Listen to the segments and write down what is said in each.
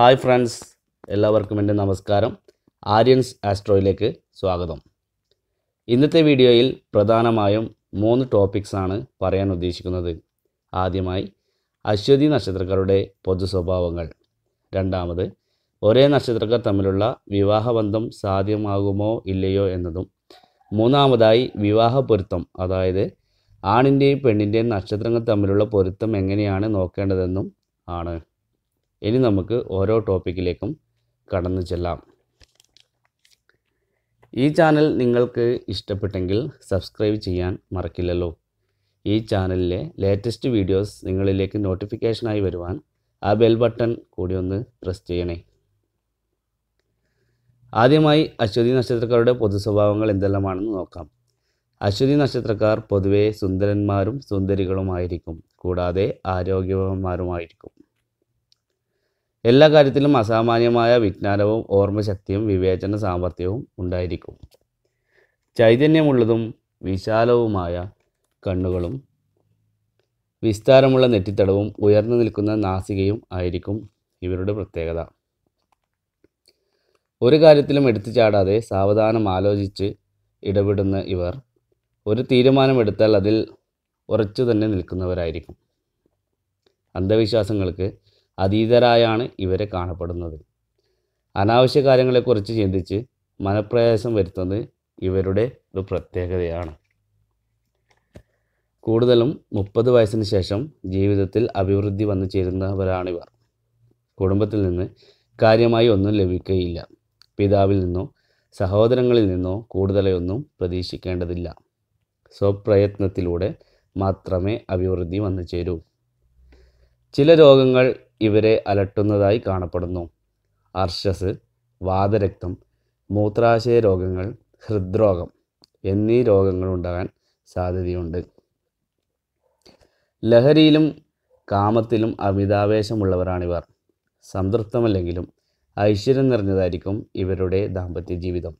hi friends എല്ലാവർക്കും എൻ്റെ നമസ്കാരം ആര്യൻസ് ആസ്ട്രോയിലേക്ക് സ്വാഗതം ഇന്നത്തെ വീഡിയോയിൽ പ്രധാനമായും മൂന്ന് ടോപ്പിക്സാണ് പറയാൻ ഉദ്ദേശിക്കുന്നത് ആദ്യമായി അശ്വതി നക്ഷത്രക്കാരുടെ പൊതു സ്വഭാവങ്ങൾ രണ്ടാമത് ഒരേ നക്ഷത്രക്കാർ തമ്മിലുള്ള വിവാഹബന്ധം സാധ്യമാകുമോ ഇല്ലയോ എന്നതും മൂന്നാമതായി വിവാഹ പൊരുത്തം അതായത് ആണിൻ്റെയും പെണ്ണിൻ്റെയും നക്ഷത്രങ്ങൾ തമ്മിലുള്ള പൊരുത്തം എങ്ങനെയാണ് നോക്കേണ്ടതെന്നും ആണ് ഇനി നമുക്ക് ഓരോ ടോപ്പിക്കിലേക്കും കടന്നു ചെല്ലാം ഈ ചാനൽ നിങ്ങൾക്ക് ഇഷ്ടപ്പെട്ടെങ്കിൽ സബ്സ്ക്രൈബ് ചെയ്യാൻ മറക്കില്ലല്ലോ ഈ ചാനലിലെ ലേറ്റസ്റ്റ് വീഡിയോസ് നിങ്ങളിലേക്ക് നോട്ടിഫിക്കേഷനായി വരുവാൻ ആ ബെൽ ബട്ടൺ കൂടി ഒന്ന് പ്രസ് ചെയ്യണേ ആദ്യമായി അശ്വതി നക്ഷത്രക്കാരുടെ പൊതു സ്വഭാവങ്ങൾ എന്തെല്ലാമാണെന്ന് നോക്കാം അശ്വതി നക്ഷത്രക്കാർ പൊതുവെ സുന്ദരന്മാരും സുന്ദരികളുമായിരിക്കും കൂടാതെ ആരോഗ്യവാന്മാരുമായിരിക്കും എല്ലാ കാര്യത്തിലും അസാമാന്യമായ വിജ്ഞാനവും ഓർമ്മശക്തിയും വിവേചന സാമർഥ്യവും ഉണ്ടായിരിക്കും ചൈതന്യമുള്ളതും വിശാലവുമായ കണ്ണുകളും വിസ്താരമുള്ള നെറ്റിത്തടവും ഉയർന്നു നിൽക്കുന്ന നാസികയും ആയിരിക്കും ഇവരുടെ പ്രത്യേകത ഒരു കാര്യത്തിലും എടുത്തു ചാടാതെ സാവധാനം ആലോചിച്ച് ഇടപെടുന്ന ഇവർ ഒരു തീരുമാനമെടുത്താൽ അതിൽ ഉറച്ചു തന്നെ നിൽക്കുന്നവരായിരിക്കും അന്ധവിശ്വാസങ്ങൾക്ക് അതീതരായാണ് ഇവരെ കാണപ്പെടുന്നത് അനാവശ്യ കാര്യങ്ങളെക്കുറിച്ച് ചിന്തിച്ച് മനപ്രയാസം വരുത്തുന്നത് ഇവരുടെ ഒരു പ്രത്യേകതയാണ് കൂടുതലും മുപ്പത് വയസ്സിന് ശേഷം ജീവിതത്തിൽ അഭിവൃദ്ധി വന്നു ചേരുന്നവരാണിവർ കുടുംബത്തിൽ നിന്ന് കാര്യമായി ഒന്നും ലഭിക്കുകയില്ല പിതാവിൽ നിന്നോ സഹോദരങ്ങളിൽ നിന്നോ കൂടുതലായൊന്നും പ്രതീക്ഷിക്കേണ്ടതില്ല സ്വപ്രയത്നത്തിലൂടെ മാത്രമേ അഭിവൃദ്ധി വന്നു ചേരൂ ചില രോഗങ്ങൾ ഇവരെ അലട്ടുന്നതായി കാണപ്പെടുന്നു അർഷസ് വാതരക്തം മൂത്രാശയ രോഗങ്ങൾ ഹൃദ്രോഗം എന്നീ രോഗങ്ങൾ ഉണ്ടാകാൻ സാധ്യതയുണ്ട് ലഹരിയിലും കാമത്തിലും അമിതാവേശമുള്ളവരാണിവർ സംതൃപ്തമല്ലെങ്കിലും ഐശ്വര്യം നിറഞ്ഞതായിരിക്കും ഇവരുടെ ദാമ്പത്യ ജീവിതം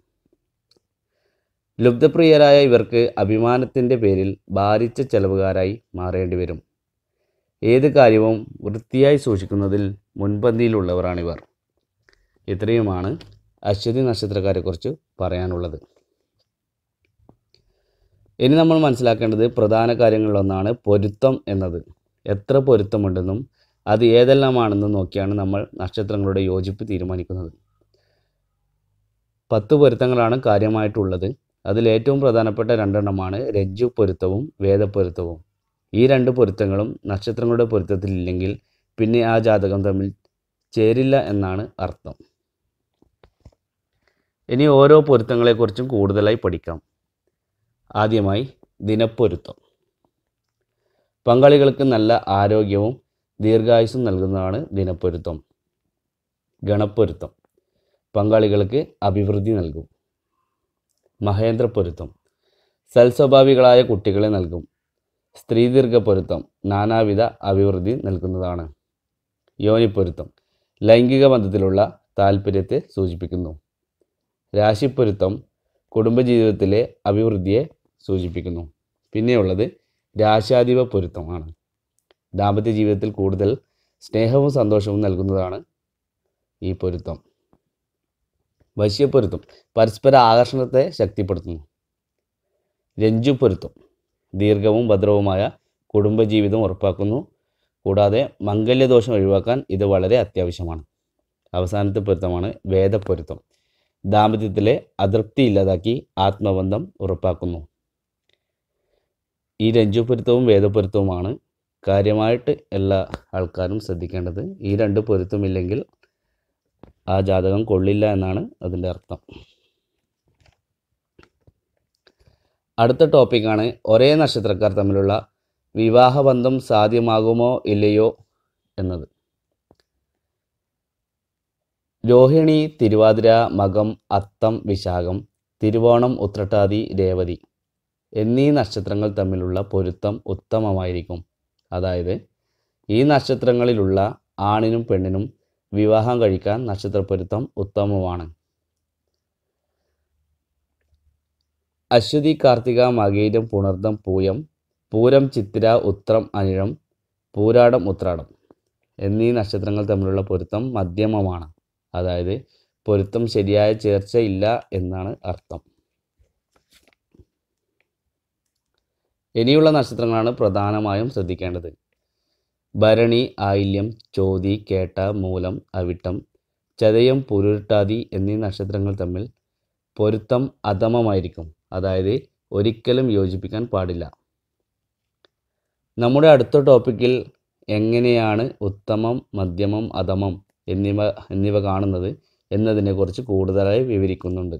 ലുബ്ധപ്രിയരായ ഇവർക്ക് അഭിമാനത്തിൻ്റെ പേരിൽ ഭാരിച്ച ചെലവുകാരായി മാറേണ്ടി വരും ഏത് കാര്യവും വൃത്തിയായി സൂക്ഷിക്കുന്നതിൽ മുൻപന്തിയിലുള്ളവരാണിവർ ഇത്രയുമാണ് അശ്വതി നക്ഷത്രക്കാരെക്കുറിച്ച് പറയാനുള്ളത് ഇനി നമ്മൾ മനസ്സിലാക്കേണ്ടത് പ്രധാന കാര്യങ്ങളിലൊന്നാണ് പൊരുത്തം എന്നത് എത്ര പൊരുത്തമുണ്ടെന്നും അത് ഏതെല്ലാമാണെന്നും നോക്കിയാണ് നമ്മൾ നക്ഷത്രങ്ങളുടെ യോജിപ്പ് തീരുമാനിക്കുന്നത് പത്ത് പൊരുത്തങ്ങളാണ് കാര്യമായിട്ടുള്ളത് അതിൽ ഏറ്റവും പ്രധാനപ്പെട്ട രണ്ടെണ്ണമാണ് രജ്ജു പൊരുത്തവും വേദപ്പൊരുത്തവും ഈ രണ്ട് പൊരുത്തങ്ങളും നക്ഷത്രങ്ങളുടെ പൊരുത്തത്തിലില്ലെങ്കിൽ പിന്നെ ആ ജാതകം തമ്മിൽ ചേരില്ല എന്നാണ് അർത്ഥം ഇനി ഓരോ പൊരുത്തങ്ങളെക്കുറിച്ചും കൂടുതലായി പഠിക്കാം ആദ്യമായി ദിനപ്പൊരുത്തം പങ്കാളികൾക്ക് നല്ല ആരോഗ്യവും ദീർഘായുസും നൽകുന്നതാണ് ദിനപ്പൊരുത്തം ഗണപ്പൊരുത്തം പങ്കാളികൾക്ക് അഭിവൃദ്ധി നൽകും മഹേന്ദ്രപ്പൊരുത്തം സൽസ്വഭാവികളായ കുട്ടികളെ നൽകും സ്ത്രീദീർഘ പൊരുത്തം നാനാവിധ അഭിവൃദ്ധി നൽകുന്നതാണ് യോനിപ്പൊരുത്തം ലൈംഗിക ബന്ധത്തിലുള്ള താൽപ്പര്യത്തെ സൂചിപ്പിക്കുന്നു രാശിപ്പൊരുത്തം കുടുംബജീവിതത്തിലെ അഭിവൃദ്ധിയെ സൂചിപ്പിക്കുന്നു പിന്നെയുള്ളത് രാശാധിപ പൊരുത്തമാണ് ദാമ്പത്യ ജീവിതത്തിൽ കൂടുതൽ സ്നേഹവും സന്തോഷവും നൽകുന്നതാണ് ഈ പൊരുത്തം വശ്യപ്പൊരുത്തം പരസ്പര ആകർഷണത്തെ ശക്തിപ്പെടുത്തുന്നു രഞ്ജു പൊരുത്തം ദീർഘവും ഭദ്രവുമായ കുടുംബജീവിതം ഉറപ്പാക്കുന്നു കൂടാതെ മംഗല്യദോഷം ഒഴിവാക്കാൻ ഇത് വളരെ അത്യാവശ്യമാണ് അവസാനത്തെ പൊരുത്തമാണ് വേദപ്പൊരുത്തം ദാമ്പത്യത്തിലെ അതൃപ്തി ഇല്ലാതാക്കി ആത്മബന്ധം ഉറപ്പാക്കുന്നു ഈ രഞ്ജുപൊരുത്തവും വേദപ്പൊരുത്തവുമാണ് കാര്യമായിട്ട് എല്ലാ ആൾക്കാരും ശ്രദ്ധിക്കേണ്ടത് ഈ രണ്ട് പൊരുത്തമില്ലെങ്കിൽ ആ ജാതകം കൊള്ളില്ല എന്നാണ് അതിൻ്റെ അർത്ഥം അടുത്ത ടോപ്പിക്കാണ് ഒരേ നക്ഷത്രക്കാർ തമ്മിലുള്ള വിവാഹബന്ധം സാധ്യമാകുമോ ഇല്ലയോ എന്നത് രോഹിണി തിരുവാതിര മകം അത്തം വിശാഖം തിരുവോണം ഉത്രട്ടാതി രേവതി എന്നീ നക്ഷത്രങ്ങൾ തമ്മിലുള്ള പൊരുത്തം ഉത്തമമായിരിക്കും അതായത് ഈ നക്ഷത്രങ്ങളിലുള്ള ആണിനും പെണ്ണിനും വിവാഹം കഴിക്കാൻ നക്ഷത്രപ്പൊരുത്തം ഉത്തമമാണ് അശ്വതി കാർത്തിക മകേരം പുണർദം പൂയം പൂരം ചിത്തിര ഉത്രം അനിഴം പൂരാടം ഉത്രാടം എന്നീ നക്ഷത്രങ്ങൾ തമ്മിലുള്ള പൊരുത്തം മധ്യമമാണ് അതായത് പൊരുത്തം ശരിയായ ഇല്ല എന്നാണ് അർത്ഥം ഇനിയുള്ള നക്ഷത്രങ്ങളാണ് പ്രധാനമായും ശ്രദ്ധിക്കേണ്ടത് ഭരണി ആയില്യം ചോതി കേട്ട മൂലം അവിട്ടം ചതയം പുരുട്ടാതി എന്നീ നക്ഷത്രങ്ങൾ തമ്മിൽ പൊരുത്തം അധമമായിരിക്കും അതായത് ഒരിക്കലും യോജിപ്പിക്കാൻ പാടില്ല നമ്മുടെ അടുത്ത ടോപ്പിക്കിൽ എങ്ങനെയാണ് ഉത്തമം മധ്യമം അധമം എന്നിവ എന്നിവ കാണുന്നത് എന്നതിനെക്കുറിച്ച് കൂടുതലായി വിവരിക്കുന്നുണ്ട്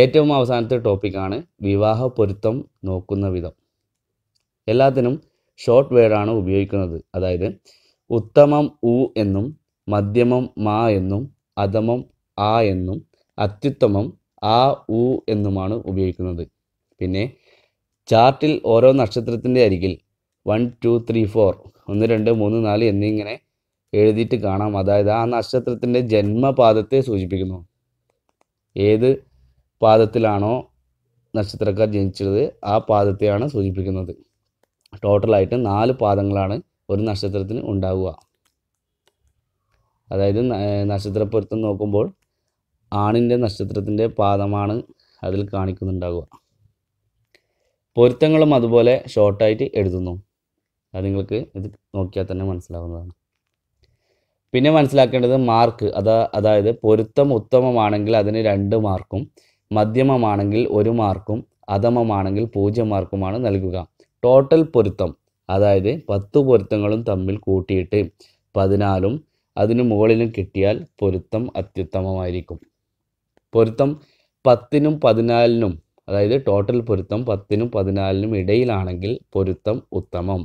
ഏറ്റവും അവസാനത്തെ ടോപ്പിക്കാണ് വിവാഹ പൊരുത്തം നോക്കുന്ന വിധം എല്ലാത്തിനും ഷോർട്ട് വേർഡാണ് ഉപയോഗിക്കുന്നത് അതായത് ഉത്തമം ഉ എന്നും മധ്യമം മാ എന്നും അധമം ആ എന്നും അത്യുത്തമം ആ ഉ എന്നുമാണ് ഉപയോഗിക്കുന്നത് പിന്നെ ചാർട്ടിൽ ഓരോ നക്ഷത്രത്തിൻ്റെ അരികിൽ വൺ ടു ത്രീ ഫോർ ഒന്ന് രണ്ട് മൂന്ന് നാല് എന്നിങ്ങനെ എഴുതിയിട്ട് കാണാം അതായത് ആ നക്ഷത്രത്തിൻ്റെ ജന്മപാദത്തെ സൂചിപ്പിക്കുന്നു ഏത് പാദത്തിലാണോ നക്ഷത്രക്കാർ ജനിച്ചത് ആ പാദത്തെയാണ് സൂചിപ്പിക്കുന്നത് ടോട്ടലായിട്ട് നാല് പാദങ്ങളാണ് ഒരു നക്ഷത്രത്തിന് ഉണ്ടാവുക അതായത് നക്ഷത്രപ്പൊരുത്തം നോക്കുമ്പോൾ ആണിൻ്റെ നക്ഷത്രത്തിൻ്റെ പാദമാണ് അതിൽ കാണിക്കുന്നുണ്ടാകുക പൊരുത്തങ്ങളും അതുപോലെ ഷോർട്ടായിട്ട് എഴുതുന്നു അത് നിങ്ങൾക്ക് ഇത് നോക്കിയാൽ തന്നെ മനസ്സിലാവുന്നതാണ് പിന്നെ മനസ്സിലാക്കേണ്ടത് മാർക്ക് അതാ അതായത് പൊരുത്തം ഉത്തമമാണെങ്കിൽ അതിന് രണ്ട് മാർക്കും മധ്യമമാണെങ്കിൽ ഒരു മാർക്കും അധമമാണെങ്കിൽ പൂജ്യം മാർക്കുമാണ് നൽകുക ടോട്ടൽ പൊരുത്തം അതായത് പത്ത് പൊരുത്തങ്ങളും തമ്മിൽ കൂട്ടിയിട്ട് പതിനാലും അതിനു മുകളിലും കിട്ടിയാൽ പൊരുത്തം അത്യുത്തമമായിരിക്കും പൊരുത്തം പത്തിനും പതിനാലിനും അതായത് ടോട്ടൽ പൊരുത്തം പത്തിനും പതിനാലിനും ഇടയിലാണെങ്കിൽ പൊരുത്തം ഉത്തമം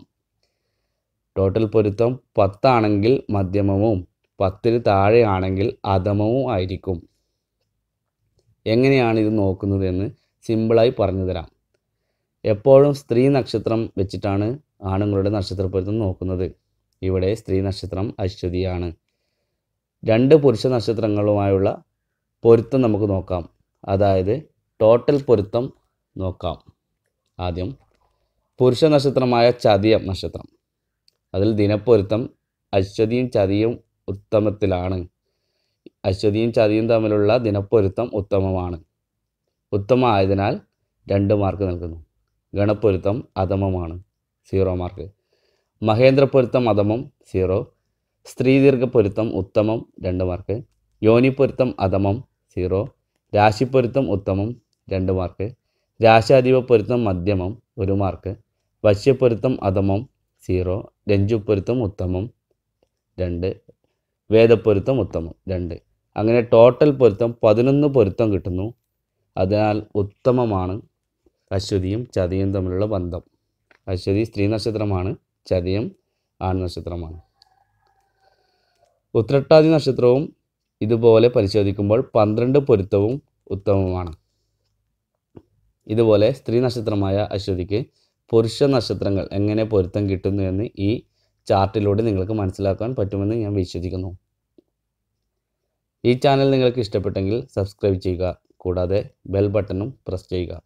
ടോട്ടൽ പൊരുത്തം പത്താണെങ്കിൽ മധ്യമവും പത്തിന് താഴെയാണെങ്കിൽ അധമവും ആയിരിക്കും എങ്ങനെയാണ് ഇത് നോക്കുന്നതെന്ന് സിമ്പിളായി പറഞ്ഞു തരാം എപ്പോഴും സ്ത്രീ നക്ഷത്രം വെച്ചിട്ടാണ് ആണുങ്ങളുടെ നക്ഷത്ര പൊരുത്തം നോക്കുന്നത് ഇവിടെ സ്ത്രീ നക്ഷത്രം അശ്വതിയാണ് രണ്ട് പുരുഷ നക്ഷത്രങ്ങളുമായുള്ള പൊരുത്തം നമുക്ക് നോക്കാം അതായത് ടോട്ടൽ പൊരുത്തം നോക്കാം ആദ്യം പുരുഷ നക്ഷത്രമായ ചതിയം നക്ഷത്രം അതിൽ ദിനപ്പൊരുത്തം അശ്വതിയും ചതിയും ഉത്തമത്തിലാണ് അശ്വതിയും ചതിയും തമ്മിലുള്ള ദിനപ്പൊരുത്തം ഉത്തമമാണ് ഉത്തമമായതിനാൽ രണ്ട് മാർക്ക് നൽകുന്നു ഗണപ്പൊരുത്തം അധമമാണ് സീറോ മാർക്ക് മഹേന്ദ്രപ്പൊരുത്തം അധമം സീറോ സ്ത്രീദീർഘ പൊരുത്തം ഉത്തമം രണ്ട് മാർക്ക് യോനിപ്പൊരുത്തം അധമം സീറോ രാശിപ്പൊരുത്തം ഉത്തമം രണ്ട് മാർക്ക് രാശാധിപ പൊരുത്തം മധ്യമം ഒരു മാർക്ക് വശ്യപ്പൊരുത്തം അധമം സീറോ രഞ്ജുപ്പൊരുത്തം ഉത്തമം രണ്ട് വേദപ്പൊരുത്തം ഉത്തമം രണ്ട് അങ്ങനെ ടോട്ടൽ പൊരുത്തം പതിനൊന്ന് പൊരുത്തം കിട്ടുന്നു അതിനാൽ ഉത്തമമാണ് അശ്വതിയും ചതിയും തമ്മിലുള്ള ബന്ധം അശ്വതി സ്ത്രീ നക്ഷത്രമാണ് ചതിയും ആൺ നക്ഷത്രമാണ് ഉത്രട്ടാദി നക്ഷത്രവും ഇതുപോലെ പരിശോധിക്കുമ്പോൾ പന്ത്രണ്ട് പൊരുത്തവും ഉത്തമമാണ് ഇതുപോലെ സ്ത്രീ നക്ഷത്രമായ അശ്വതിക്ക് പുരുഷ നക്ഷത്രങ്ങൾ എങ്ങനെ പൊരുത്തം കിട്ടുന്നു എന്ന് ഈ ചാർട്ടിലൂടെ നിങ്ങൾക്ക് മനസ്സിലാക്കാൻ പറ്റുമെന്ന് ഞാൻ വിശ്വസിക്കുന്നു ഈ ചാനൽ നിങ്ങൾക്ക് ഇഷ്ടപ്പെട്ടെങ്കിൽ സബ്സ്ക്രൈബ് ചെയ്യുക കൂടാതെ ബെൽ ബട്ടണും പ്രസ് ചെയ്യുക